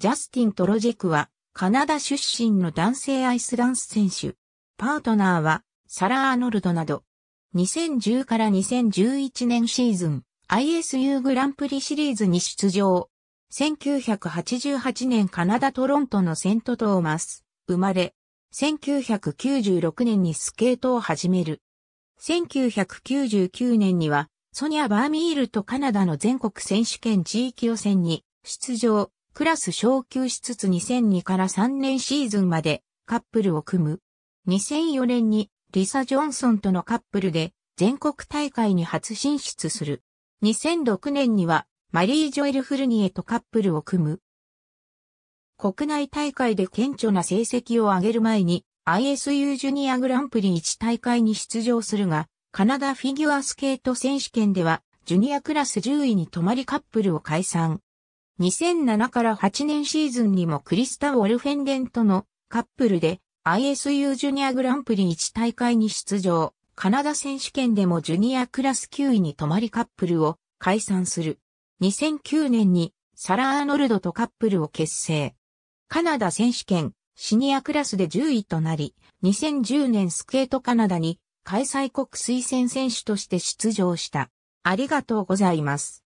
ジャスティン・トロジェクは、カナダ出身の男性アイスダンス選手。パートナーは、サラ・アーノルドなど。2010から2011年シーズン、ISU グランプリシリーズに出場。1988年カナダトロントのセントトーマス、生まれ、1996年にスケートを始める。1999年には、ソニア・バーミールとカナダの全国選手権地域予選に出場。クラス昇級しつつ2002から3年シーズンまでカップルを組む。2004年にリサ・ジョンソンとのカップルで全国大会に初進出する。2006年にはマリー・ジョエル・フルニエとカップルを組む。国内大会で顕著な成績を上げる前に ISU ジュニアグランプリ1大会に出場するが、カナダフィギュアスケート選手権ではジュニアクラス10位に止まりカップルを解散。2007から8年シーズンにもクリスタ・ウォルフェンデンとのカップルで ISU ジュニアグランプリ1大会に出場。カナダ選手権でもジュニアクラス9位に止まりカップルを解散する。2009年にサラ・アーノルドとカップルを結成。カナダ選手権シニアクラスで10位となり、2010年スケートカナダに開催国推薦選手として出場した。ありがとうございます。